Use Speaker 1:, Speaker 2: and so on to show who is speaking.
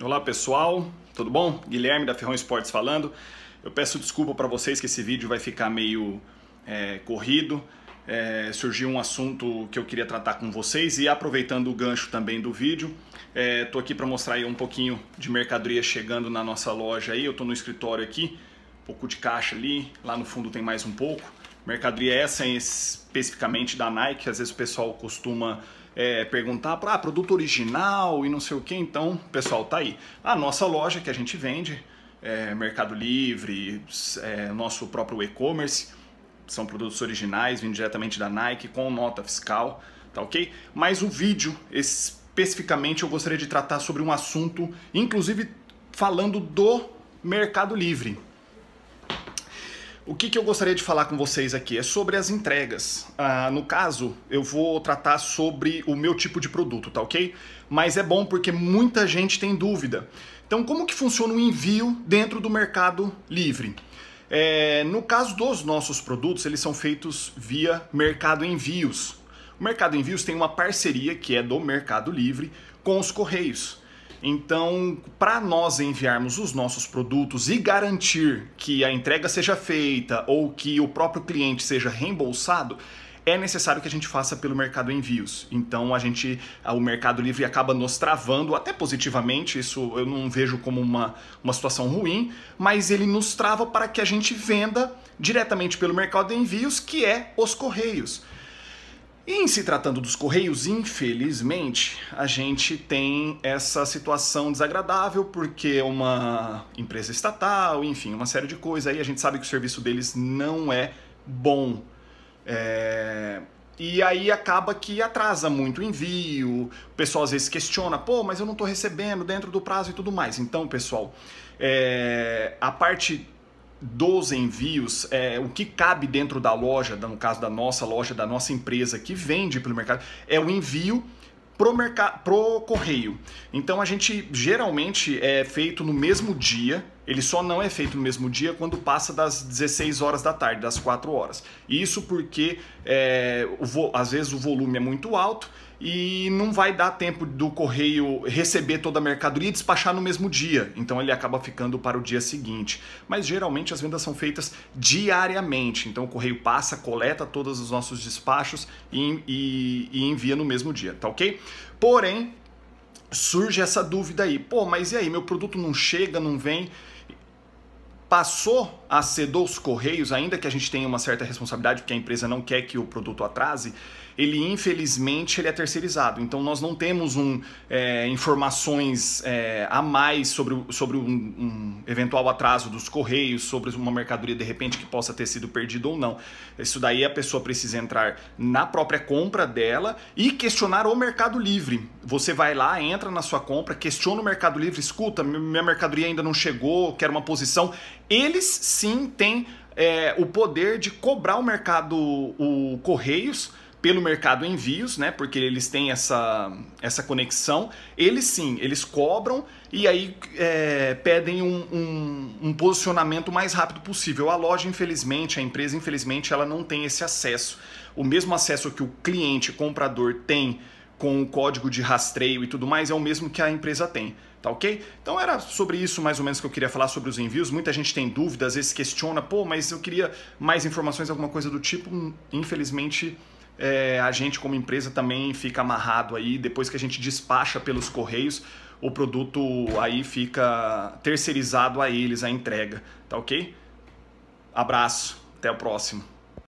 Speaker 1: Olá pessoal, tudo bom? Guilherme da Ferrão Esportes falando. Eu peço desculpa para vocês que esse vídeo vai ficar meio é, corrido. É, surgiu um assunto que eu queria tratar com vocês e aproveitando o gancho também do vídeo, estou é, aqui para mostrar aí um pouquinho de mercadoria chegando na nossa loja aí. Eu estou no escritório aqui, um pouco de caixa ali, lá no fundo tem mais um pouco. Mercadoria é essa especificamente da Nike, às vezes o pessoal costuma é, perguntar para ah, produto original e não sei o que. Então, pessoal, tá aí. A nossa loja que a gente vende, é, Mercado Livre, é, nosso próprio e-commerce, são produtos originais, vindo diretamente da Nike, com nota fiscal, tá ok? Mas o vídeo, especificamente, eu gostaria de tratar sobre um assunto, inclusive falando do Mercado Livre. O que, que, eu gostaria de falar com vocês aqui é sobre as entregas. Ah, no caso, eu vou tratar sobre o meu tipo de produto, tá ok? Mas é bom porque muita gente tem dúvida. Então, como que funciona o envio dentro do mercado livre? É, no caso dos nossos produtos, eles são feitos via mercado envios. O mercado envios tem uma parceria que é do Mercado Livre com os Correios. Então, para nós enviarmos os nossos produtos e garantir que a entrega seja feita ou que o próprio cliente seja reembolsado, é necessário que a gente faça pelo mercado envios. Então a gente, o Mercado Livre acaba nos travando, até positivamente, isso eu não vejo como uma, uma situação ruim, mas ele nos trava para que a gente venda diretamente pelo mercado de envios, que é os correios. E em se tratando dos Correios, infelizmente, a gente tem essa situação desagradável, porque é uma empresa estatal, enfim, uma série de coisas aí, a gente sabe que o serviço deles não é bom. É... E aí acaba que atrasa muito o envio, o pessoal às vezes questiona, pô, mas eu não estou recebendo dentro do prazo e tudo mais. Então, pessoal, é... a parte dos envios, é, o que cabe dentro da loja, no caso da nossa loja, da nossa empresa que vende pelo mercado, é o envio pro, mercado, pro correio. Então a gente geralmente é feito no mesmo dia, ele só não é feito no mesmo dia quando passa das 16 horas da tarde, das 4 horas. Isso porque é, o, às vezes o volume é muito alto e não vai dar tempo do correio receber toda a mercadoria e despachar no mesmo dia. Então ele acaba ficando para o dia seguinte. Mas geralmente as vendas são feitas diariamente. Então o correio passa, coleta todos os nossos despachos e, e, e envia no mesmo dia, tá ok? Porém, surge essa dúvida aí: pô, mas e aí? Meu produto não chega, não vem? passou a ser dos Correios, ainda que a gente tenha uma certa responsabilidade, porque a empresa não quer que o produto atrase, ele infelizmente ele é terceirizado. Então nós não temos um, é, informações é, a mais sobre, sobre um, um, eventual atraso dos correios, sobre uma mercadoria de repente que possa ter sido perdida ou não. Isso daí a pessoa precisa entrar na própria compra dela e questionar o Mercado Livre. Você vai lá, entra na sua compra, questiona o Mercado Livre, escuta, minha mercadoria ainda não chegou, quero uma posição. Eles sim têm é, o poder de cobrar o mercado, o Correios, pelo mercado envios, né? Porque eles têm essa, essa conexão. Eles sim, eles cobram e aí é, pedem um, um, um, posicionamento mais rápido possível. A loja, infelizmente, a empresa, infelizmente, ela não tem esse acesso. O mesmo acesso que o cliente, comprador, tem com o código de rastreio e tudo mais é o mesmo que a empresa tem. Tá ok? Então era sobre isso mais ou menos que eu queria falar sobre os envios. Muita gente tem dúvidas, às vezes questiona, pô, mas eu queria mais informações, alguma coisa do tipo. Hum, infelizmente, é, a gente como empresa também fica amarrado aí, depois que a gente despacha pelos correios, o produto aí fica terceirizado a eles, a entrega, tá ok? Abraço, até o próximo.